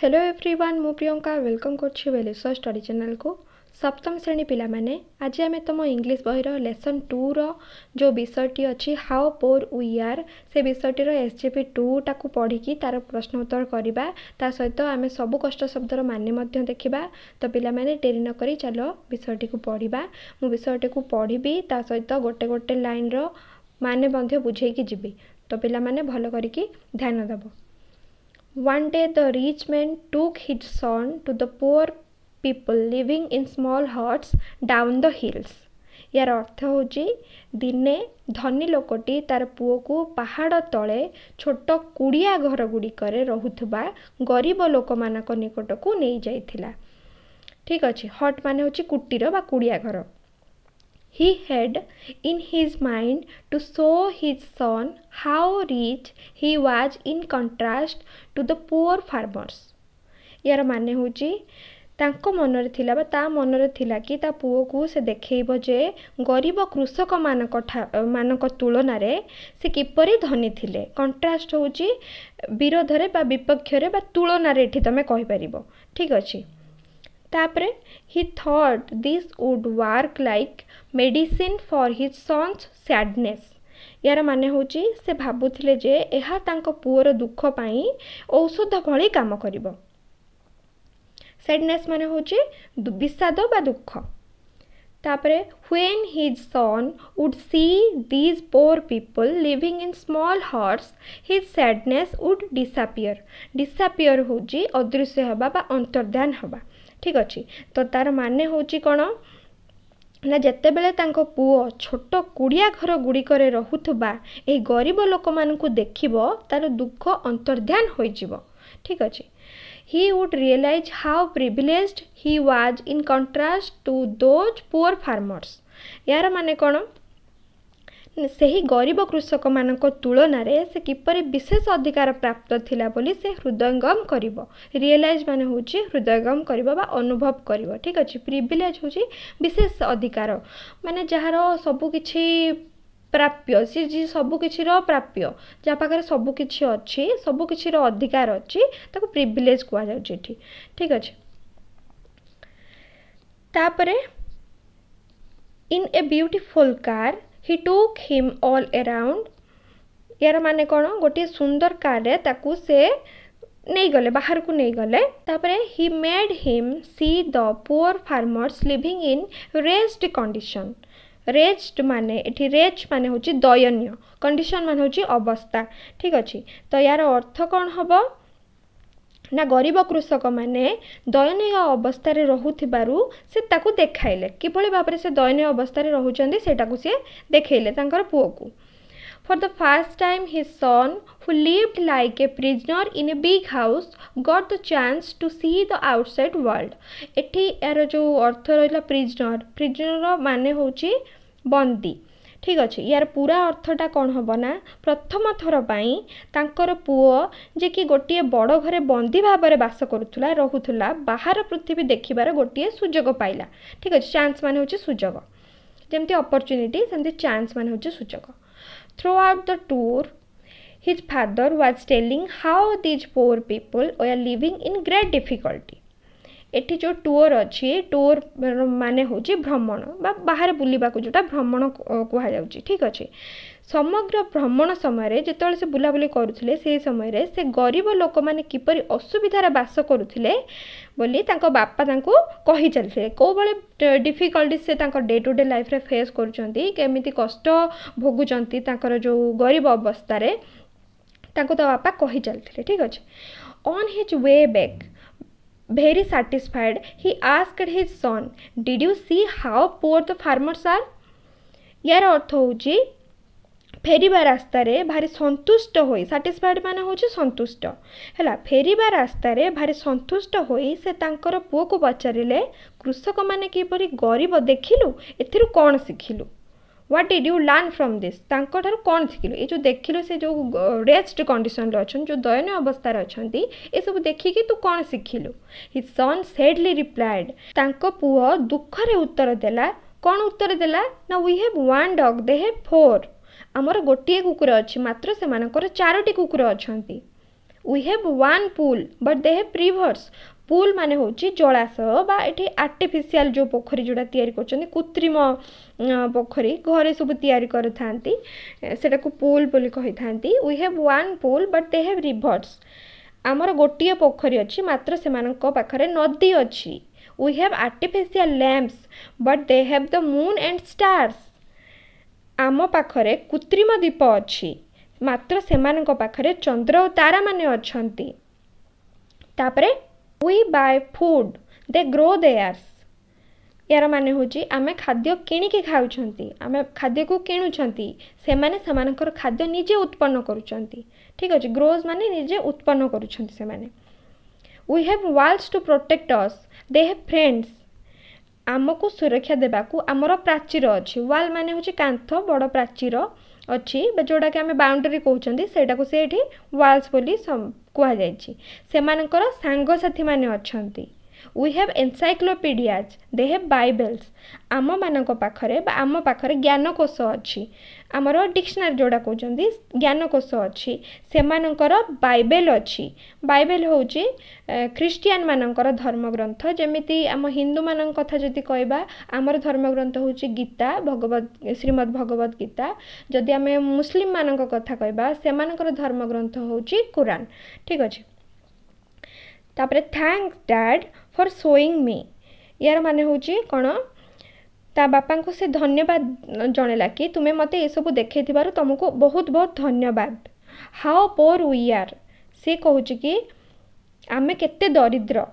Hello everyone मु Priyanka welcome welcome गर्छु वेलोश्वर study को सप्तम श्रेणी माने आज आमे तमो इंग्लिश इङ्लिस बहिरो लेसन 2 रो जो विषय टी अर उर्षयटर एसजेपि टुटा कु पढिक तार प्रश्न उत्तर सहित आम सब कष्ट शब्द र माने देखा न करी चलो बिषयटी को पढ़ीबा मु म को पढ़ीबी ता सहित गोटे गोटे लन र मेन्ध बुझैक जि ध्यान दबो One day the rich man took his son to the poor people living in small huts down the hills. ଏହାର ଅର୍ଥ ହେଉଛି ଦିନେ ଧନୀ ଲୋକଟି ତାର ପୁଅକୁ ପାହାଡ଼ ତଳେ ଛୋଟ କୁଡ଼ିଆ ଘର ଗୁଡ଼ିକରେ ରହୁଥିବା ଗରିବ ଲୋକମାନଙ୍କ ନିକଟକୁ ନେଇଯାଇଥିଲା ଠିକ୍ ଅଛି ହଟ୍ ମାନେ ହେଉଛି କୁଟୀର ବା କୁଡ଼ିଆ ଘର He had in his mind to show his son how rich he was in contrast to the poor farmers. ଏହାର ମାନେ ହେଉଛି ତାଙ୍କ ମନରେ ଥିଲା ବା ତା ମନରେ ଥିଲା କି ତା ପୁଅକୁ ସେ ଦେଖେଇବ ଯେ ଗରିବ କୃଷକମାନଙ୍କ ମାନଙ୍କ ତୁଳନାରେ ସେ କିପରି ଧନୀ ଥିଲେ କଣ୍ଟ୍ରାଷ୍ଟ ହେଉଛି ବିରୋଧରେ ବା ବିପକ୍ଷରେ ବା ତୁଳନାରେ ଏଠି ତୁମେ କହିପାରିବ ଠିକ୍ ଅଛି ତା'ପରେ he thought this would work like medicine for his son's sadness ଏହାର ମାନେ ହେଉଛି ସେ ଭାବୁଥିଲେ ଯେ ଏହା ତାଙ୍କ ପୁଅର ଦୁଃଖ ପାଇଁ ଔଷଧ ଭଳି କାମ କରିବ ସ୍ୟାଡ଼ନେସ୍ ମାନେ ହେଉଛି ବିଷାଦ ବା ଦୁଃଖ ତାପରେ when his son would see these poor people living in small huts his sadness would disappear disappear ହେଉଛି ଅଦୃଶ୍ୟ ହେବା ବା ଅନ୍ତର୍ଦ୍ଧାନ ହେବା ଠିକ୍ ଅଛି ତ ତା'ର ମାନେ ହେଉଛି କ'ଣ ନା ଯେତେବେଳେ ତାଙ୍କ ପୁଅ ଛୋଟ କୁଡ଼ିଆ ଘର ଗୁଡ଼ିକରେ ରହୁଥିବା ଏହି ଗରିବ ଲୋକମାନଙ୍କୁ ଦେଖିବ ତା'ର ଦୁଃଖ ଅନ୍ତର୍ଦ୍ଧାନ ହୋଇଯିବ ଠିକ୍ ଅଛି he would realize how privileged he was in contrast to those poor farmers ୟାର ମାନେ କ'ଣ ସେହି ଗରିବ କୃଷକମାନଙ୍କ ତୁଳନାରେ ସେ କିପରି ବିଶେଷ ଅଧିକାର ପ୍ରାପ୍ତ ଥିଲା ବୋଲି ସେ ହୃଦୟଙ୍ଗମ କରିବ ରିଏଲାଇଜ୍ ମାନେ ହେଉଛି ହୃଦୟଙ୍ଗମ କରିବ ବା ଅନୁଭବ କରିବ ଠିକ୍ ଅଛି ପ୍ରିଭିଲେଜ୍ ହେଉଛି ବିଶେଷ ଅଧିକାର ମାନେ ଯାହାର ସବୁ କିଛି ପ୍ରାପ୍ୟ ସିଏ ଯିଏ ସବୁ କିଛିର ପ୍ରାପ୍ୟ ଯାହା ପାଖରେ ସବୁ କିଛି ଅଛି ସବୁକିଛିର ଅଧିକାର ଅଛି ତାକୁ ପ୍ରିଭିଲେଜ୍ କୁହାଯାଉଛି ଏଠି ଠିକ୍ ଅଛି ତାପରେ in a beautiful car he took him all around ଏହାର ମାନେ କ'ଣ ଗୋଟିଏ ସୁନ୍ଦର କାର୍ରେ ତାକୁ ସେ ନେଇଗଲେ ବାହାରକୁ ନେଇଗଲେ ତାପରେ he made him see the poor farmers living in wretched condition wretched ମାନେ ଏଠି ରେଜ୍ ମାନେ ହେଉଛି ଦୟନୀୟ କଣ୍ଡିସନ୍ ମାନେ ହେଉଛି ଅବସ୍ଥା ଠିକ୍ ଅଛି ତ ଏହାର ଅର୍ଥ କ'ଣ ହେବ ନା ଗରିବ କୃଷକମାନେ ଦୟନୀୟ ଅବସ୍ଥାରେ ରହୁଥିବାରୁ ସେ ତାକୁ ଦେଖାଇଲେ କିଭଳି ଭାବରେ ସେ ଦୟନୀୟ ଅବସ୍ଥାରେ ରହୁଛନ୍ତି ସେଇଟାକୁ ସିଏ ଦେଖାଇଲେ ତାଙ୍କର ପୁଅକୁ For the first time, his son, who lived like a prisoner in a big house, got the chance to see the outside world. ଏଠି ଏହାର ଯେଉଁ ଅର୍ଥ ରହିଲା ପ୍ରିଜନର ପ୍ରିଜନର ମାନେ ହେଉଛି ବନ୍ଦୀ ଠିକ୍ ଅଛି ୟାର ପୁରା ଅର୍ଥଟା କ'ଣ ହେବ ନା ପ୍ରଥମ ଥର ପାଇଁ ତାଙ୍କର ପୁଅ ଯେ କି ଗୋଟିଏ ବଡ଼ ଘରେ ବନ୍ଦୀ ଭାବରେ ବାସ କରୁଥିଲା ରହୁଥିଲା ବାହାର ପୃଥିବୀ ଦେଖିବାର ଗୋଟିଏ ସୁଯୋଗ ପାଇଲା ଠିକ୍ ଅଛି ଚାନ୍ସ ମାନେ ହେଉଛି ସୁଯୋଗ ଯେମିତି ଅପରଚ୍ୟୁନିଟି ସେମିତି ଚାନ୍ସ ମାନେ ହେଉଛି ସୁଯୋଗ throughout the tour his father was telling how these poor people uh are living in great difficulty ଏଠି ଯେଉଁ ଟୁର୍ ଅଛି ଟୁର୍ ମାନେ ହେଉଛି ଭ୍ରମଣ ବା ବାହାରେ ବୁଲିବାକୁ ଯେଉଁଟା ଭ୍ରମଣ କୁହାଯାଉଛି ଠିକ୍ ଅଛି ସମଗ୍ର ଭ୍ରମଣ ସମୟରେ ଯେତେବେଳେ ସେ ବୁଲାବୁଲି କରୁଥିଲେ ସେହି ସମୟରେ ସେ ଗରିବ ଲୋକମାନେ କିପରି ଅସୁବିଧାରେ ବାସ କରୁଥିଲେ ବୋଲି ତାଙ୍କ ବାପା ତାଙ୍କୁ କହି ଚାଲିଥିଲେ କେଉଁଭଳି ଡିଫିକଲ୍ଟିସ୍ ସେ ତାଙ୍କ ଡେ ଟୁ ଡେ ଲାଇଫ୍ରେ ଫେସ୍ କରୁଛନ୍ତି କେମିତି କଷ୍ଟ ଭୋଗୁଛନ୍ତି ତାଙ୍କର ଯେଉଁ ଗରିବ ଅବସ୍ଥାରେ ତାଙ୍କୁ ତା ବାପା କହି ଚାଲିଥିଲେ ଠିକ୍ ଅଛି on his way back very satisfied he asked his son did you see how poor the farmers are ୟାର ଅର୍ଥ ହେଉଛି ଫେରିବା ରାସ୍ତାରେ ଭାରି ସନ୍ତୁଷ୍ଟ ହୋଇ ସାଟିସ୍ଫାଏଡ଼୍ ମାନେ ହେଉଛି ସନ୍ତୁଷ୍ଟ ହେଲା ଫେରିବା ରାସ୍ତାରେ ଭାରି ସନ୍ତୁଷ୍ଟ ହୋଇ ସେ ତାଙ୍କର ପୁଅକୁ ପଚାରିଲେ କୃଷକମାନେ କିପରି ଗରିବ ଦେଖିଲୁ ଏଥିରୁ କ'ଣ ଶିଖିଲୁ what did you learn from this ତାଙ୍କଠାରୁ କ'ଣ ଶିଖିଲୁ ଏ ଯେଉଁ ଦେଖିଲୁ ସେ ଯେଉଁ ରେଷ୍ଟ କଣ୍ଡିସନ୍ରେ ଅଛନ୍ତି ଯେଉଁ ଦୟନୀୟ ଅବସ୍ଥାରେ ଅଛନ୍ତି ଏସବୁ ଦେଖିକି ତୁ କ'ଣ ଶିଖିଲୁ ହି ସନ୍ ସେଡ୍ଲି ରିପ୍ଲାଏଡ଼୍ ତାଙ୍କ ପୁଅ ଦୁଃଖରେ ଉତ୍ତର ଦେଲା କ'ଣ ଉତ୍ତର ଦେଲା ନା we have one dog they have four ଆମର ଗୋଟିଏ କୁକୁର ଅଛି ମାତ୍ର ସେମାନଙ୍କର ଚାରୋଟି କୁକୁର ଅଛନ୍ତି we have one pool but they have rivers pool মানে হচ্ছে জলাশয় বা এটি আর্টিফিসিয়াল যে পোখরী যেটা তৈরি করছেন কৃত্রিম পোখরী ঘরে সব তৈরি করে থাকে সেটাকে পুল বলে কই থাকে we have one pool but they have rivers আমার গোটিয়ে পোখরী অছি মাত্র সেমানক পাখরে নদী অছি we have artificial lamps but they have the moon and stars ଆମ ପାଖରେ କୃତ୍ରିମ ଦ୍ୱୀପ ଅଛି ମାତ୍ର ସେମାନଙ୍କ ପାଖରେ ଚନ୍ଦ୍ର ଓ ତାରାମାନେ ଅଛନ୍ତି ତାପରେ we buy food they grow theirs ଏହାର ମାନେ ହେଉଛି ଆମେ ଖାଦ୍ୟ କିଣିକି ଖାଉଛନ୍ତି ଆମେ ଖାଦ୍ୟକୁ କିଣୁଛନ୍ତି ସେମାନେ ସେମାନଙ୍କର ଖାଦ୍ୟ ନିଜେ ଉତ୍ପନ୍ନ କରୁଛନ୍ତି ଠିକ୍ ଅଛି ଗ୍ରୋଜ୍ ମାନେ ନିଜେ ଉତ୍ପନ୍ନ କରୁଛନ୍ତି ସେମାନେ we have walls to protect us they have friends ଆମକୁ ସୁରକ୍ଷା ଦେବାକୁ ଆମର ପ୍ରାଚୀର ଅଛି ୱାଲ୍ ମାନେ ହେଉଛି କାନ୍ଥ ବଡ଼ ପ୍ରାଚୀର ଅଛି ବା ଯେଉଁଟାକି ଆମେ ବାଉଣ୍ଡରୀ କହୁଛନ୍ତି ସେଇଟାକୁ ସେଇଠି ୱାଲ୍ସ ବୋଲି କୁହାଯାଇଛି ସେମାନଙ୍କର ସାଙ୍ଗସାଥିମାନେ ଅଛନ୍ତି we have encyclopedias they have Bibles ଆମମାନଙ୍କ ପାଖରେ ବା ଆମ ପାଖରେ ଜ୍ଞାନକୋଷ ଅଛି ଆମର ଡିକ୍ସନାରୀ ଯେଉଁଟା କହୁଛନ୍ତି ଜ୍ଞାନକୋଷ ଅଛି ସେମାନଙ୍କର ବାଇବେଲ୍ ଅଛି ବାଇବେଲ୍ ହେଉଛି ଖ୍ରୀଷ୍ଟିଆନମାନଙ୍କର ଧର୍ମଗ୍ରନ୍ଥ ଯେମିତି ଆମ ହିନ୍ଦୁମାନଙ୍କ କଥା ଯଦି କହିବା ଆମର ଧର୍ମଗ୍ରନ୍ଥ ହେଉଛି ଗୀତା ଭଗବତ ଶ୍ରୀମଦ୍ ଭଗବତ ଗୀତା ଯଦି ଆମେ ମୁସଲିମମାନଙ୍କ କଥା କହିବା ସେମାନଙ୍କର ଧର୍ମଗ୍ରନ୍ଥ ହେଉଛି କୁରାନ୍ ଠିକ୍ ଅଛି ତାପରେ ଥ୍ୟାଙ୍କସ୍ ଡ୍ୟାଡ଼୍ फर सोईंग मी यार मान हूँ कौन ता बापा को से धन्यवाद जनला कि तुम्हें मत यू देखे तुमको बहुत बहुत धन्यवाद हाउ पोर उर से कहे कि आम के दरिद्र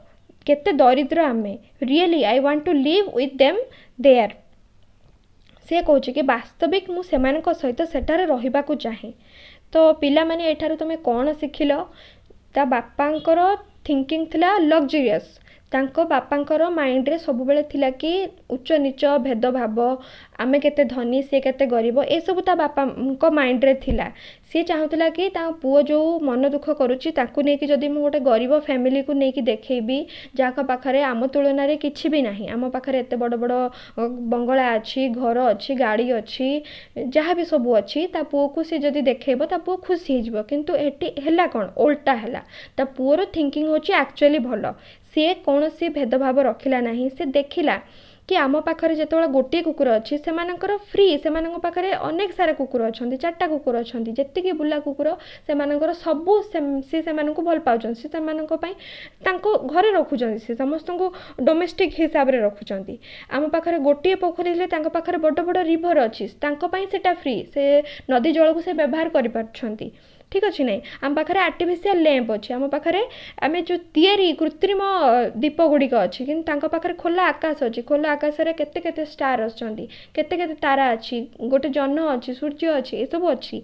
के दरिद्र आम really I want to live with them there से कहे कि बास्तविक मुझे सहित सेठार रहा चाहे तो पाने तुम्हें कौन शिखिल ता बापा थिंकिंग लग्जरीयस ତାଙ୍କ ବାପାଙ୍କର ମାଇଣ୍ଡରେ ସବୁବେଳେ ଥିଲା କି ଉଚ୍ଚ ନିଚ ଭେଦଭାବ ଆମେ କେତେ ଧନୀ ସିଏ କେତେ ଗରିବ ଏସବୁ ତା ବାପାଙ୍କ ମାଇଣ୍ଡରେ ଥିଲା ସିଏ ଚାହୁଁଥିଲା କି ତାଙ୍କ ପୁଅ ଯେଉଁ ମନ ଦୁଃଖ କରୁଛି ତାକୁ ନେଇକି ଯଦି ମୁଁ ଗୋଟେ ଗରିବ ଫ୍ୟାମିଲିକୁ ନେଇକି ଦେଖେଇବି ଯାହାଙ୍କ ପାଖରେ ଆମ ତୁଳନାରେ କିଛି ବି ନାହିଁ ଆମ ପାଖରେ ଏତେ ବଡ଼ ବଡ଼ ବଙ୍ଗଳା ଅଛି ଘର ଅଛି ଗାଡ଼ି ଅଛି ଯାହା ବି ସବୁ ଅଛି ତା ପୁଅକୁ ସେ ଯଦି ଦେଖେଇବ ତା ପୁଅ ଖୁସି ହେଇଯିବ କିନ୍ତୁ ଏଠି ହେଲା କ'ଣ ଓଲଟା ହେଲା ତା ପୁଅର ଥିଙ୍କିଙ୍ଗ ହେଉଛି ଆକ୍ଚୁଆଲି ଭଲ ସିଏ କୌଣସି ଭେଦଭାବ ରଖିଲା ନାହିଁ ସେ ଦେଖିଲା କି ଆମ ପାଖରେ ଯେତେବେଳେ ଗୋଟିଏ କୁକୁର ଅଛି ସେମାନଙ୍କର ଫ୍ରି ସେମାନଙ୍କ ପାଖରେ ଅନେକ ସାରା କୁକୁର ଅଛନ୍ତି ଚାରିଟା କୁକୁର ଅଛନ୍ତି ଯେତିକି ବୁଲା କୁକୁର ସେମାନଙ୍କର ସବୁ ସେ ସେମାନଙ୍କୁ ଭଲ ପାଉଛନ୍ତି ସେ ସେମାନଙ୍କ ପାଇଁ ତାଙ୍କୁ ଘରେ ରଖୁଛନ୍ତି ସେ ସମସ୍ତଙ୍କୁ ଡୋମେଷ୍ଟିକ୍ ହିସାବରେ ରଖୁଛନ୍ତି ଆମ ପାଖରେ ଗୋଟିଏ ପୋଖରୀ ହେଲେ ତାଙ୍କ ପାଖରେ ବଡ଼ ବଡ଼ ରିଭର୍ ଅଛି ତାଙ୍କ ପାଇଁ ସେଇଟା ଫ୍ରି ସେ ନଦୀ ଜଳକୁ ସେ ବ୍ୟବହାର କରିପାରୁଛନ୍ତି ঠিক ଅଛି ନାହିଁ ଆମ ପାଖରେ ଆର୍ଟିଫିସିଆଲ୍ ଲ୍ୟାମ୍ପ ଅଛି ଆମ ପାଖରେ ଆମେ ଯେଉଁ ତିଆରି କୃତ୍ରିମ ଦୀପ ଗୁଡ଼ିକ ଅଛି କିନ୍ତୁ ତାଙ୍କ ପାଖରେ ଖୋଲା ଆକାଶ ଅଛି ଖୋଲା ଆକାଶରେ କେତେ କେତେ ଷ୍ଟାର୍ ଅଛନ୍ତି କେତେ କେତେ ତାରା ଅଛି ଗୋଟେ ଜହ୍ନ ଅଛି ସୂର୍ଯ୍ୟ ଅଛି ଏସବୁ ଅଛି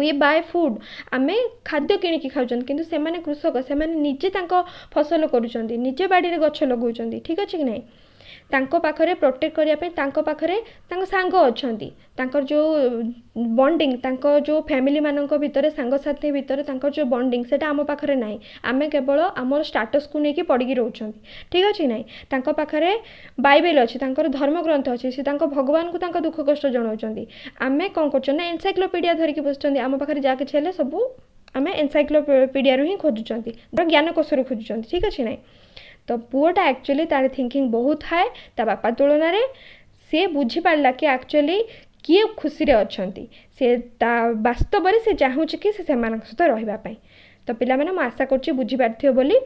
ୱି ବାଏ ଫୁଡ଼୍ ଆମେ ଖାଦ୍ୟ କିଣିକି ଖାଉଛନ୍ତି କିନ୍ତୁ ସେମାନେ କୃଷକ ସେମାନେ ନିଜେ ତାଙ୍କ ଫସଲ କରୁଛନ୍ତି ନିଜେ ବାଡ଼ିରେ ଗଛ ଲଗାଉଛନ୍ତି ଠିକ୍ ଅଛି କି ନାହିଁ ତାଙ୍କ ପାଖରେ ପ୍ରୋଟେକ୍ଟ କରିବା ପାଇଁ ତାଙ୍କ ପାଖରେ ତାଙ୍କ ସାଙ୍ଗ ଅଛନ୍ତି ତାଙ୍କର ଯେଉଁ ବଣ୍ଡିଙ୍ଗ ତାଙ୍କ ଯେଉଁ ଫ୍ୟାମିଲିମାନଙ୍କ ଭିତରେ ସାଙ୍ଗସାଥି ଭିତରେ ତାଙ୍କର ଯେଉଁ ବଣ୍ଡିଙ୍ଗ ସେଇଟା ଆମ ପାଖରେ ନାହିଁ ଆମେ କେବଳ ଆମର ଷ୍ଟାଟସ୍କୁ ନେଇକି ପଡ଼ିକି ରହୁଛନ୍ତି ଠିକ୍ ଅଛି ନାହିଁ ତାଙ୍କ ପାଖରେ ବାଇବେଲ ଅଛି ତାଙ୍କର ଧର୍ମଗ୍ରନ୍ଥ ଅଛି ସେ ତାଙ୍କ ଭଗବାନଙ୍କୁ ତାଙ୍କ ଦୁଃଖ କଷ୍ଟ ଜଣାଉଛନ୍ତି ଆମେ କ'ଣ କରୁଛନ୍ତି ନା ଏନସାଇକ୍ଲୋପିଡ଼ିଆ ଧରିକି ବସୁଛନ୍ତି ଆମ ପାଖରେ ଯାହା କିଛି ହେଲେ ସବୁ ଆମେ ଏନସାଇକ୍ଲୋପିଡ଼ିଆରୁ ହିଁ ଖୋଜୁଛନ୍ତି ଜ୍ଞାନକୋଷରୁ ଖୋଜୁଛନ୍ତି ଠିକ୍ ଅଛି ନାହିଁ ତ ପୁଅଟା ଆକ୍ଚୁଆଲି ତା'ର ଥିଙ୍କିଙ୍ଗ ବହୁତ ଥାଏ ତା ବାପା ତୁଳନାରେ ସିଏ ବୁଝିପାରିଲା କି ଆକ୍ଚୁଆଲି କିଏ ଖୁସିରେ ଅଛନ୍ତି ସେ ତା ବାସ୍ତବରେ ସେ ଚାହୁଁଛି କି ସେ ସେମାନଙ୍କ ସହିତ ରହିବା ପାଇଁ ତ ପିଲାମାନେ ମୁଁ ଆଶା କରୁଛି ବୁଝିପାରିଥିବ ବୋଲି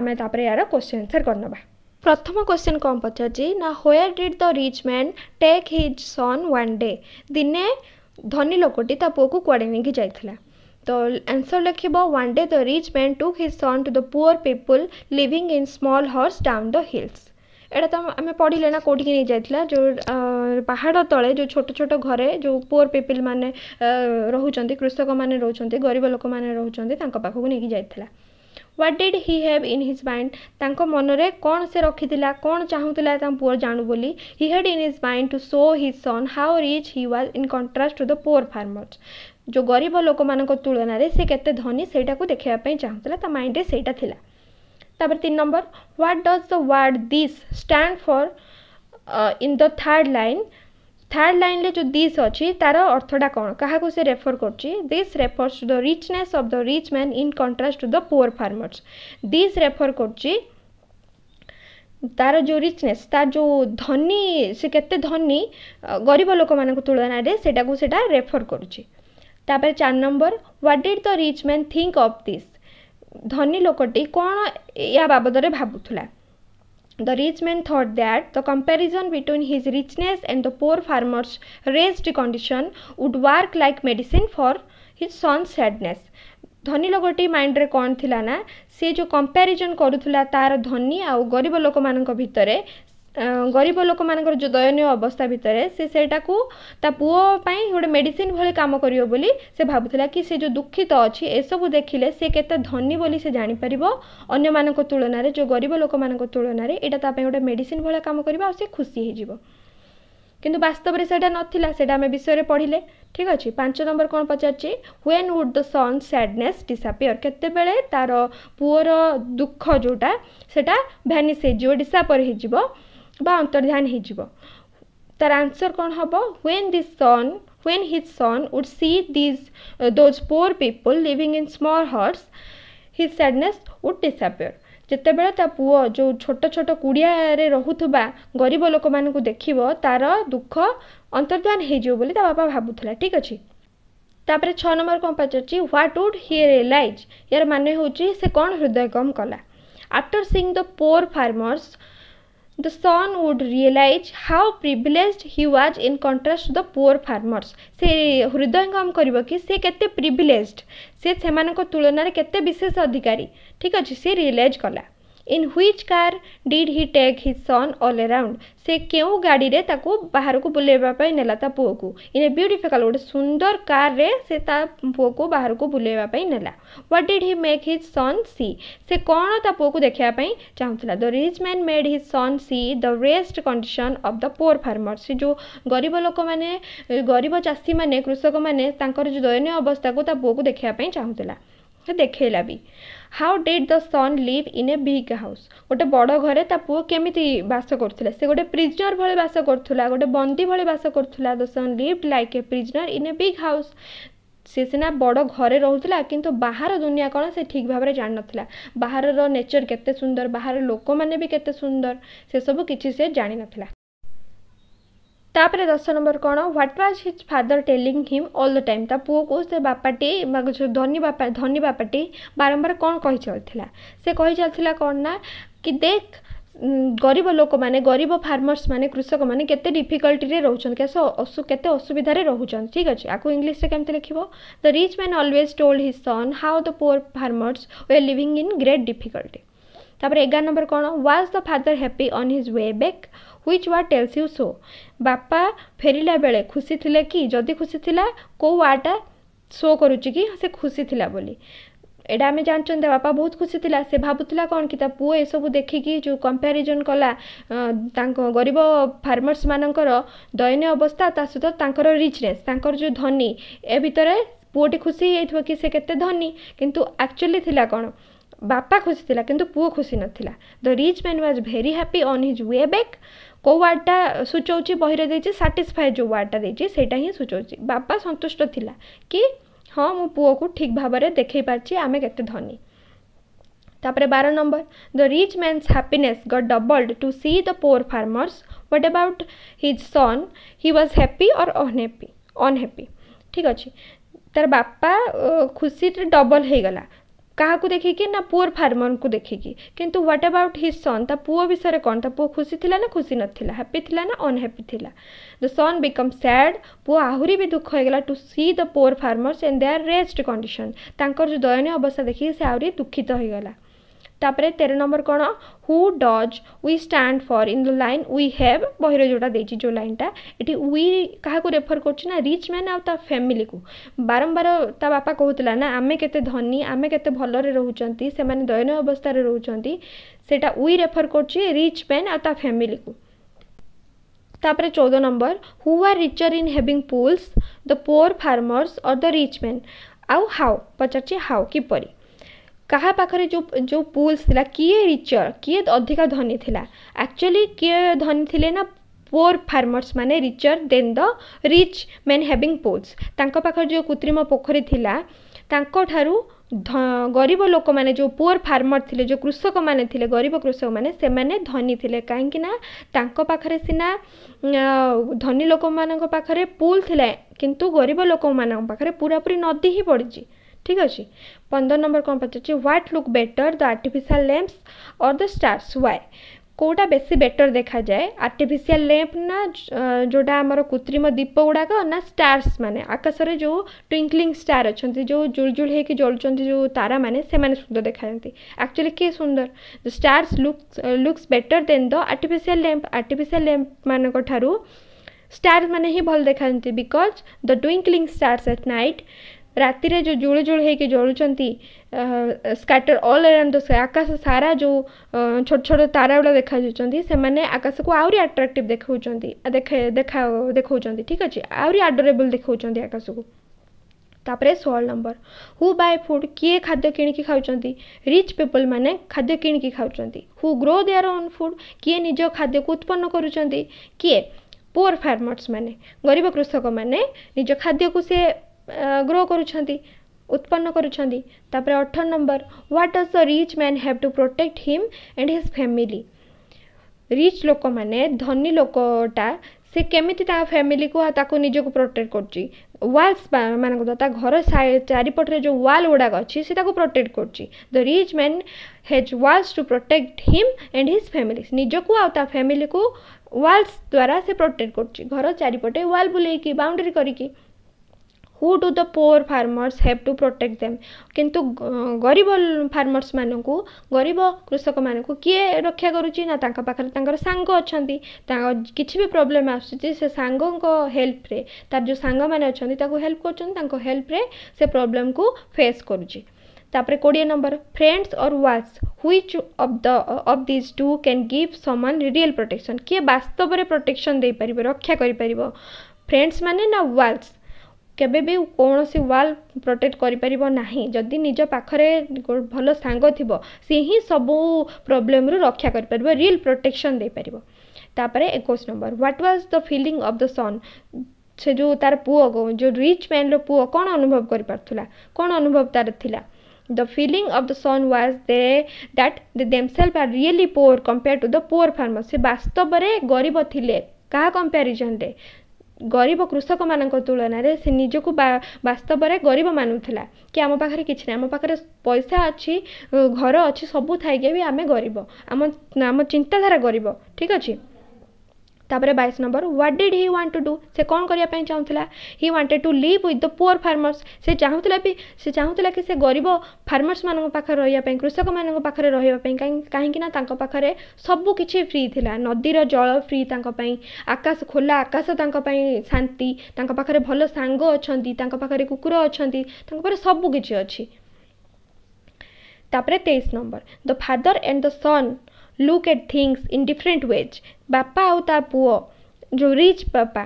ଆମେ ତାପରେ ଏହାର କୋଶ୍ଚିନ୍ ଆନ୍ସର୍ କରିନେବା ପ୍ରଥମ କୋଶ୍ଚିନ୍ କ'ଣ ପଚାରିଛି ନା where did the rich man take his son one day ଦିନେ ଧନୀ ଲୋକଟି ତା ପୁଅକୁ କୁଆଡ଼େ ନେଇକି ଯାଇଥିଲା The answer likhibo one day the rich man took his son to the poor people living in small house down the hills. ଏଇଟା ତ ଆମେ ପଢ଼ିଲେ ନା କେଉଁଠିକି ନେଇଯାଇଥିଲା ଯେଉଁ ପାହାଡ଼ ତଳେ ଯେଉଁ ଛୋଟ ଛୋଟ ଘରେ ଯେଉଁ ପୁଅର୍ ପିପିଲ୍ ମାନେ ରହୁଛନ୍ତି କୃଷକମାନେ ରହୁଛନ୍ତି ଗରିବ ଲୋକମାନେ ରହୁଛନ୍ତି ତାଙ୍କ ପାଖକୁ ନେଇକି ଯାଇଥିଲା what did he have in his mind मनरे कौन से रखी कौन चाहूला पुअर जानू बोली he had in his mind to show his son how rich he was in contrast to the poor farmers जो गरीब लोक मान तुलन से केनी से देखापी चाहूला माइंड में सहीटा था तीन number what does the word this stand for in the third line third ଲାଇନ୍ରେ ଯେଉଁ ଦିସ୍ ଅଛି ତା'ର ଅର୍ଥଟା କ'ଣ କାହାକୁ ସେ ରେଫର୍ କରୁଛି this refers to the richness of the rich man in contrast to the poor farmers this refer କରୁଛି ତା'ର ଯେଉଁ ରିଚ୍ନେସ୍ ତା'ର ଯେଉଁ ଧନୀ ସେ କେତେ ଧନୀ ଗରିବ ଲୋକମାନଙ୍କ ତୁଳନାରେ ସେଇଟାକୁ ସେଇଟା ରେଫର୍ କରୁଛି ତାପରେ ଚାରି number what did the rich man think of this ଧନୀ ଲୋକଟି କ'ଣ ୟା ବାବଦରେ ଭାବୁଥିଲା The rich man thought that the comparison between his richness and the poor farmer's wretched condition would work like medicine for his son's sadness. ଧନୀ ଲୋକଟି ମାଇଣ୍ଡରେ କ'ଣ ଥିଲା ନା ସେ ଯେଉଁ କମ୍ପାରିଜନ୍ କରୁଥିଲା ତା'ର ଧନୀ ଆଉ ଗରିବ ଲୋକମାନଙ୍କ ଭିତରେ ଗରିବ ଲୋକମାନଙ୍କର ଯେଉଁ ଦୟନୀୟ ଅବସ୍ଥା ଭିତରେ ସେ ସେଇଟାକୁ ତା ପୁଅ ପାଇଁ ଗୋଟେ ମେଡ଼ିସିନ୍ ଭଳି କାମ କରିବ ବୋଲି ସେ ଭାବୁଥିଲା କି ସେ ଯେଉଁ ଦୁଃଖିତ ଅଛି ଏସବୁ ଦେଖିଲେ ସେ କେତେ ଧନୀ ବୋଲି ସେ ଜାଣିପାରିବ ଅନ୍ୟମାନଙ୍କ ତୁଳନାରେ ଯେଉଁ ଗରିବ ଲୋକମାନଙ୍କ ତୁଳନାରେ ଏଇଟା ତା ପାଇଁ ଗୋଟେ ମେଡ଼ିସିନ୍ ଭଳିଆ କାମ କରିବ ଆଉ ସେ ଖୁସି ହେଇଯିବ କିନ୍ତୁ ବାସ୍ତବରେ ସେଇଟା ନଥିଲା ସେଇଟା ଆମେ ବିଷୟରେ ପଢ଼ିଲେ ଠିକ୍ ଅଛି ପାଞ୍ଚ ନମ୍ବର କ'ଣ ପଚାରିଛି ହ୍ୱେନ୍ ଉଡ୍ ଦ ସନ୍ ସ୍ୟାଡ଼ନେସ୍ ଡିସାପିୟର କେତେବେଳେ ତା'ର ପୁଅର ଦୁଃଖ ଯେଉଁଟା ସେଇଟା ଭ୍ୟାନିସ୍ ହେଇଯିବ ଡିସାପର ହେଇଯିବ ବା ଅନ୍ତର୍ଧାନ ହୋଇଯିବ ତାର ଆନ୍ସର୍ କ'ଣ ହେବ when the son when his son would see these those poor people living in small huts his sadness would disappear ଯେତେବେଳେ ତା ପୁଅ ଯେଉଁ ଛୋଟ ଛୋଟ କୁଡ଼ିଆରେ ରହୁଥିବା ଗରିବ ଲୋକମାନଙ୍କୁ ଦେଖିବ ତାର ଦୁଃଖ ଅନ୍ତର୍ଧାନ ହେଇଯିବ ବୋଲି ତା ବାପା ଭାବୁଥିଲା ଠିକ୍ ଅଛି ତାପରେ ଛଅ ନମ୍ବର କ'ଣ ପଚାରୁଛି ହ୍ୱାଟ୍ ଉଡ୍ ହି ରିଏଲାଇଜ୍ ୟାର ମାନେ ହେଉଛି ସେ କ'ଣ ହୃଦୟଙ୍ଗମ କଲା after seeing the poor farmers the son would realize how privileged he was in contrast to the poor farmers ସେ ହୃଦୟଙ୍ଗମ କରିବ କି ସେ କେତେ ପ୍ରିଭିଲେଜ୍ଡ ସେ ସେମାନଙ୍କ ତୁଳନାରେ କେତେ ବିଶେଷ ଅଧିକାରୀ ଠିକ୍ ଅଛି ସେ ରିଏଲାଇଜ୍ କଲା in which car did he take he son Al around से क्यों गाड़ी ताको बाहर को बुले नेला ता पुह को इन ए ब्यूटिफिकल गोटे सुंदर कार्रे से पुह को बाहर को बुले नेला what did he make his son see से कौन ता पुह को देखापी चाहूला the rich man made he son see the worst condition of the poor farmer से जो गरीब लोक मैंने गरीब चाषी मैंने कृषक मैंने जो दयनीय अवस्था को देखापी चाहूला देखला भी how did the son live in a big house ଗୋଟେ ବଡ଼ ଘରେ ତା ପୁଅ କେମିତି ବାସ କରୁଥିଲା ସେ ଗୋଟେ ପ୍ରିଜନର୍ ଭଳି ବାସ କରୁଥିଲା ଗୋଟେ ବନ୍ଦୀ ଭଳି ବାସ କରୁଥିଲା the son live like a prisoner in a big house ସେ ସିନା ବଡ଼ ଘରେ ରହୁଥିଲା କିନ୍ତୁ ବାହାର ଦୁନିଆ କ'ଣ ସେ ଠିକ୍ ଭାବରେ ଜାଣିନଥିଲା ବାହାରର ନେଚର୍ କେତେ ସୁନ୍ଦର ବାହାର ଲୋକମାନେ ବି କେତେ ସୁନ୍ଦର ସେସବୁ କିଛି ସେ ଜାଣିନଥିଲା तापर दस नंबर कौन what was his father telling him all the time ता पुओ को से बापाटी धनी बापा धनी बापाटी बारंबार कौन कही चलता से कही चलता कौन ना कि देख गरीब लोक मैंने गरीब फार्मर्स मैंने कृषक मैंने के डिफिकल्टी रोचन केत असुविधा रोचन ठीक अच्छे आपको इंग्लीश कमी लिख the rich man always told his son how the poor farmers were living in great डिफिकल्टीपर एगार नंबर कौन was the father happy on his way back which word tells you so ବାପା ଫେରିଲା ବେଳେ ଖୁସି ଥିଲେ କି ଯଦି ଖୁସି ଥିଲା କେଉଁ ୱାର୍ଡ଼ଟା ସୋ କରୁଛି କି ସେ ଖୁସି ଥିଲା ବୋଲି ଏଇଟା ଆମେ ଜାଣିଛନ୍ତି ବାପା ବହୁତ ଖୁସି ଥିଲା ସେ ଭାବୁଥିଲା କ'ଣ କି ତା ପୁଅ ଏସବୁ ଦେଖିକି ଯେଉଁ କମ୍ପାରିଜନ୍ କଲା ତାଙ୍କ ଗରିବ ଫାର୍ମର୍ସମାନଙ୍କର ଦୟନୀୟ ଅବସ୍ଥା ତା ସହିତ ତାଙ୍କର ରିଚନେସ୍ ତାଙ୍କର ଯେଉଁ ଧନୀ ଏ ଭିତରେ ପୁଅଟି ଖୁସି ହେଇଯାଇଥିବ କି ସେ କେତେ ଧନୀ କିନ୍ତୁ ଆକ୍ଚୁଆଲି ଥିଲା କ'ଣ ବାପା ଖୁସି ଥିଲା କିନ୍ତୁ ପୁଅ ଖୁସି ନଥିଲା the rich man was very happy on his way back କେଉଁ ୱାର୍ଡ଼ଟା ସୂଚାଉଛି ବହିରେ ଦେଇଛି ସାଟିସ୍ଫାଏ ଯେଉଁ ୱାର୍ଡ଼ଟା ଦେଇଛି ସେଇଟା ହିଁ ସୂଚାଉଛି ବାପା ସନ୍ତୁଷ୍ଟ ଥିଲା କି ହଁ ମୁଁ ପୁଅକୁ ଠିକ୍ ଭାବରେ ଦେଖେଇ ପାରିଛି ଆମେ କେତେ ଧନୀ ତାପରେ ବାର number the rich man's happiness got doubled to see the poor farmers what about his son he was happy or unhappy unhappy ଠିକ୍ ଅଛି ତାର ବାପା ଖୁସିରେ ଡବଲ୍ ହେଇଗଲା କାହାକୁ ଦେଖିକି ନା ପୁଅର ଫାର୍ମରଙ୍କୁ ଦେଖିକି କିନ୍ତୁ ହ୍ୱାଟ୍ ଆବାଉଟ୍ ହିଜ୍ ସନ୍ ତା ପୁଅ ବିଷୟରେ କ'ଣ ତା ପୁଅ ଖୁସି ଥିଲା ନା ଖୁସି ନଥିଲା ହ୍ୟାପି ଥିଲା ନା ଅନହ୍ୟାପି ଥିଲା ଦ ସନ୍ ବିକମ୍ ସ୍ୟାଡ୍ ପୁଅ ଆହୁରି ବି ଦୁଃଖ ହେଇଗଲା to see the poor farmers and they are rest condition ତାଙ୍କର ଯେଉଁ ଦୟନୀୟ ଅବସ୍ଥା ଦେଖିକି ସେ ଆହୁରି ଦୁଃଖିତ ହେଇଗଲା ତାପରେ ତେର ନମ୍ବର କ'ଣ who does we stand for in the line we have ବହିର ଯେଉଁଟା ଦେଇଛି ଯେଉଁ ଲାଇନ୍ଟା ଏଠି ୱି କାହାକୁ ରେଫର୍ କରୁଛି ନା ରିଚ୍ ମ୍ୟାନ୍ ଆଉ ତା ଫ୍ୟାମିଲିକୁ ବାରମ୍ବାର ତା ବାପା କହୁଥିଲା ନା ଆମେ କେତେ ଧନୀ ଆମେ କେତେ ଭଲରେ ରହୁଛନ୍ତି ସେମାନେ ଦୟନୀୟ ଅବସ୍ଥାରେ ରହୁଛନ୍ତି ସେଇଟା ୱି ରେଫର୍ କରୁଛି ରିଚ୍ ମ୍ୟାନ୍ ଆଉ ତା ଫ୍ୟାମିଲିକୁ ତାପରେ ଚଉଦ number who are richer in having pools the poor farmers or the rich man ଆଉ ହାଉ ପଚାରିଛି ହାଉ କିପରି କାହା ପାଖରେ ଯେଉଁ ଯେଉଁ ପୁଲ୍ ଥିଲା କିଏ ରିଚର୍ କିଏ ଅଧିକା ଧନୀ ଥିଲା ଆକ୍ଚୁଆଲି କିଏ ଧନୀ ଥିଲେ ନା ପୁଅର୍ ଫାର୍ମର୍ସ ମାନେ richer than the rich men having pools ତାଙ୍କ ପାଖରେ ଯେଉଁ କୃତ୍ରିମ ପୋଖରୀ ଥିଲା ତାଙ୍କଠାରୁ ଗରିବ ଲୋକମାନେ ଯେଉଁ ପୁଅର୍ ଫାର୍ମର୍ ଥିଲେ ଯେଉଁ କୃଷକମାନେ ଥିଲେ ଗରିବ କୃଷକମାନେ ସେମାନେ ଧନୀ ଥିଲେ କାହିଁକିନା ତାଙ୍କ ପାଖରେ ସିନା ଧନୀ ଲୋକମାନଙ୍କ ପାଖରେ ପୁଲ୍ ଥିଲା କିନ୍ତୁ ଗରିବ ଲୋକମାନଙ୍କ ପାଖରେ ପୁରାପୁରି ନଦୀ ହିଁ ପଡ଼ିଛି ঠিক ଅଛି ପନ୍ଦର ନମ୍ବର କ'ଣ ପଚାରୁଛି what look better the artificial lamps or the stars why କେଉଁଟା ବେଶୀ ବେଟର୍ ଦେଖାଯାଏ ଆର୍ଟିଫିସିଆଲ୍ ଲେମ୍ପ ନା ଯେଉଁଟା ଆମର କୃତ୍ରିମ ଦୀପ ଗୁଡ଼ାକ ନା ଷ୍ଟାର୍ସ ମାନେ ଆକାଶରେ ଯେଉଁ ଟ୍ୱିଙ୍କଲିଂ ଷ୍ଟାର୍ ଅଛନ୍ତି ଯେଉଁ ଜୁଳଜୁଳ ହେଇକି ଜଳୁଛନ୍ତି ଯେଉଁ ତାରାମାନେ ସେମାନେ ସୁନ୍ଦର ଦେଖାଯାନ୍ତି ଆକ୍ଚୁଆଲି କିଏ ସୁନ୍ଦର the stars look looks better than the artificial lamp artificial ଲେମ୍ପମାନଙ୍କ ଠାରୁ ଷ୍ଟାର୍ ମାନେ ହିଁ ଭଲ ଦେଖାଯାନ୍ତି because the twinkling stars at night ରାତିରେ ଯେଉଁ ଜୁଳୁ ଜୁଳୁ ହେଇକି ଜଳୁଛନ୍ତି ସ୍କାଟର୍ ଅଲ୍ ଆରାଉଣ୍ଡ ଦ ଆକାଶ ସାରା ଯେଉଁ ଛୋଟ ଛୋଟ ତାରାଗୁଡ଼ା ଦେଖାଯାଉଛନ୍ତି ସେମାନେ ଆକାଶକୁ ଆହୁରି ଆଟ୍ରାକ୍ଟିଭ୍ ଦେଖାଉଛନ୍ତି ଦେଖା ଦେଖାଉଛନ୍ତି ଠିକ୍ ଅଛି ଆହୁରି ଆଡୋରେବଲ୍ ଦେଖାଉଛନ୍ତି ଆକାଶକୁ ତାପରେ ଷୋହଳ ନମ୍ବର ହୁ ବାଏ ଫୁଡ଼୍ କିଏ ଖାଦ୍ୟ କିଣିକି ଖାଉଛନ୍ତି ରିଚ୍ ପିପୁଲ୍ ମାନେ ଖାଦ୍ୟ କିଣିକି ଖାଉଛନ୍ତି who grow their own food କିଏ ନିଜ ଖାଦ୍ୟକୁ ଉତ୍ପନ୍ନ କରୁଛନ୍ତି କିଏ ପୁଅର୍ ଫାର୍ମର୍ସ ମାନେ ଗରିବ କୃଷକମାନେ ନିଜ ଖାଦ୍ୟକୁ ସେ ग्रो करपन्न करपर अठर number what does the rich man have to protect him and his family rich लोक मैंने धनी लोकटा से केमी फैमिली को निजक प्रोटेक्ट कर व्वाल्स मान घर चारिपटे जो व्वाल गुड़ाक अच्छी से प्रोटेक्ट कर the rich man has walls to protect him and his family निजक आ फैमिली को व्वाल्स द्वारा से प्रोटेक्ट कर घर चारिपटे व्वाल बुले कि बाउंड्री करी who do the poor farmers have to protect them କିନ୍ତୁ ଗରିବ ଫାର୍ମର୍ସମାନଙ୍କୁ ଗରିବ କୃଷକମାନଙ୍କୁ କିଏ ରକ୍ଷା କରୁଛି ନା ତାଙ୍କ ପାଖରେ ତାଙ୍କର ସାଙ୍ଗ ଅଛନ୍ତି ତାଙ୍କ କିଛି ବି ପ୍ରୋବ୍ଲେମ୍ ଆସୁଛି ସେ ସାଙ୍ଗଙ୍କ ହେଲ୍ପରେ ତା'ର ଯେଉଁ ସାଙ୍ଗମାନେ ଅଛନ୍ତି ତାକୁ ହେଲ୍ପ କରୁଛନ୍ତି ତାଙ୍କ ହେଲ୍ପରେ ସେ ପ୍ରୋବ୍ଲେମ୍କୁ ଫେସ୍ କରୁଛି ତାପରେ କୋଡ଼ିଏ number friends or watch which of the of these two can give ସମାନ ରିଏଲ୍ ପ୍ରୋଟେକ୍ସନ୍ କିଏ ବାସ୍ତବରେ ପ୍ରୋଟେକ୍ସନ୍ ଦେଇପାରିବ ରକ୍ଷା କରିପାରିବ ଫ୍ରେଣ୍ଡସ୍ ମାନେ ନା ୱାଚ୍ କେବେ ବି କୌଣସି ୱାଲ୍ ପ୍ରୋଟେକ୍ଟ କରିପାରିବ ନାହିଁ ଯଦି ନିଜ ପାଖରେ ଭଲ ସାଙ୍ଗ ଥିବ ସିଏ ହିଁ ସବୁ ପ୍ରୋବ୍ଲେମ୍ରୁ ରକ୍ଷା କରିପାରିବ ରିଲ୍ ପ୍ରୋଟେକ୍ସନ୍ ଦେଇପାରିବ ତାପରେ ଏକୋଇଶ number what was the feeling of the son ସେ ଯେଉଁ ତାର ପୁଅ ଯେଉଁ ରିଚ୍ ମ୍ୟାନ୍ର ପୁଅ କ'ଣ ଅନୁଭବ କରିପାରୁଥିଲା କ'ଣ ଅନୁଭବ ତାର ଥିଲା the feeling of the son was they that they themselves are really poor compare to the poor farmer ସେ ବାସ୍ତବରେ ଗରିବ ଥିଲେ କାହା କମ୍ପାରିଜନ୍ରେ ଗରିବ କୃଷକମାନଙ୍କ ତୁଳନାରେ ସେ ନିଜକୁ ବାସ୍ତବରେ ଗରିବ ମାନୁଥିଲା କି ଆମ ପାଖରେ କିଛି ନାହିଁ ଆମ ପାଖରେ ପଇସା ଅଛି ଘର ଅଛି ସବୁ ଥାଇକି ବି ଆମେ ଗରିବ ଆମ ଆମ ଚିନ୍ତାଧାରା ଗରିବ ଠିକ୍ ଅଛି ତାପରେ ବାଇଶ number what did he want to do ସେ କ'ଣ କରିବା ପାଇଁ ଚାହୁଁଥିଲା he wanted to live with the poor farmers ସେ ଚାହୁଁଥିଲା ବି ସେ ଚାହୁଁଥିଲା କି ସେ ଗରିବ ଫାର୍ମର୍ସମାନଙ୍କ ପାଖରେ ରହିବା ପାଇଁ କୃଷକମାନଙ୍କ ପାଖରେ ରହିବା ପାଇଁ କାହିଁକିନା ତାଙ୍କ ପାଖରେ ସବୁ କିଛି ଫ୍ରି ଥିଲା ନଦୀର ଜଳ ଫ୍ରି ତାଙ୍କ ପାଇଁ ଆକାଶ ଖୋଲା ଆକାଶ ତାଙ୍କ ପାଇଁ ଶାନ୍ତି ତାଙ୍କ ପାଖରେ ଭଲ ସାଙ୍ଗ ଅଛନ୍ତି ତାଙ୍କ ପାଖରେ କୁକୁର ଅଛନ୍ତି ତାଙ୍କ ପାଖରେ ସବୁ କିଛି ଅଛି ତାପରେ ତେଇଶ number the father and the son look at things in different ways ବାପା ଆଉ ତା ପୁଅ ଯେଉଁ ରିଚ୍ ବାପା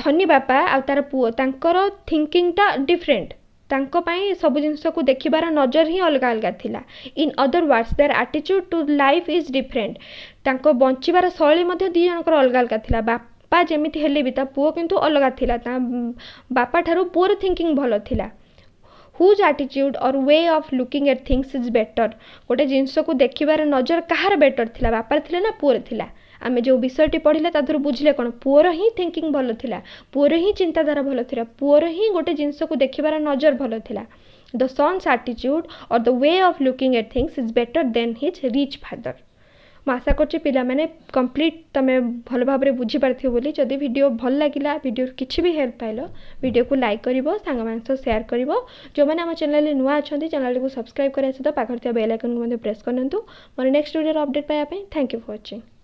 ଧନୀ ବାପା ଆଉ ତା'ର ପୁଅ ତାଙ୍କର ଥିଙ୍କିଙ୍ଗଟା ଡିଫରେଣ୍ଟ ତାଙ୍କ ପାଇଁ ସବୁ ଜିନିଷକୁ ଦେଖିବାର ନଜର ହିଁ ଅଲଗା ଅଲଗା ଥିଲା ଇନ୍ ଅଦର୍ ୱାର୍ଡ଼ସ୍ ଦେୟାର ଆଟିଚ୍ୟୁଡ଼୍ ଟୁ ଲାଇଫ୍ ଇଜ୍ ଡିଫରେଣ୍ଟ ତାଙ୍କ ବଞ୍ଚିବାର ଶୈଳୀ ମଧ୍ୟ ଦୁଇ ଜଣଙ୍କର ଅଲଗା ଅଲଗା ଥିଲା ବାପା ଯେମିତି ହେଲେ ବି ତା ପୁଅ କିନ୍ତୁ ଅଲଗା ଥିଲା ତା ବାପାଠାରୁ ପୁଅର ଥିଙ୍କିଙ୍ଗ ଭଲ ଥିଲା ହୁଜ୍ ଆଟିଚ୍ୟୁଡ଼୍ or way of looking at things is better ଗୋଟେ ଜିନିଷକୁ ଦେଖିବାର ନଜର କାହାର ବେଟର୍ ଥିଲା ବାପାର ଥିଲା ନା ପୁଅର ଥିଲା ଆମେ ଯେଉଁ ବିଷୟଟି ପଢ଼ିଲେ ତା ଦେହରୁ ବୁଝିଲେ କ'ଣ ପୁଅର ହିଁ ଥିଙ୍କିଂ ଭଲ ଥିଲା ପୁଅର ହିଁ ଚିନ୍ତାଧାରା ଭଲ ଥିଲା ପୁଅର ହିଁ ଗୋଟେ ଜିନିଷକୁ ଦେଖିବାର ନଜର ଭଲ ଥିଲା ଦ ସନ୍ସ ଆଟିଚ୍ୟୁଡ଼୍ or the way of looking at things is better than his rich father ମୁଁ ଆଶା କରୁଛି ପିଲାମାନେ କମ୍ପ୍ଲିଟ୍ ତୁମେ ଭଲ ଭାବରେ ବୁଝିପାରିଥିବ ବୋଲି ଯଦି ଭିଡ଼ିଓ ଭଲ ଲାଗିଲା ଭିଡ଼ିଓରୁ କିଛି ବି ହେଲ୍ପ ପାଇଲ ଭିଡ଼ିଓକୁ ଲାଇକ୍ କରିବ ସାଙ୍ଗମାନଙ୍କ ସହ ସେୟାର କରିବ ଯେଉଁମାନେ ଆମ ଚ୍ୟାନେଲ୍ରେ ନୂଆ ଅଛନ୍ତି ଚ୍ୟାନେଲ୍ଟିକୁ ସବସ୍କ୍ରାଇବ୍ କରିବା ସହିତ ପାଖରେ ଥିବା ବେଲ୍ ଆଇକନ୍କୁ ମଧ୍ୟ ପ୍ରେସ୍ କରନ୍ତୁ ମୋର ନେକ୍ସଟ ଭିଡ଼ିଓର ଅପଡ଼େଟ୍ ପାଇବା ପାଇଁ ଥ୍ୟାଙ୍କ ୟୁ ଫର୍ ୱାଚିଂ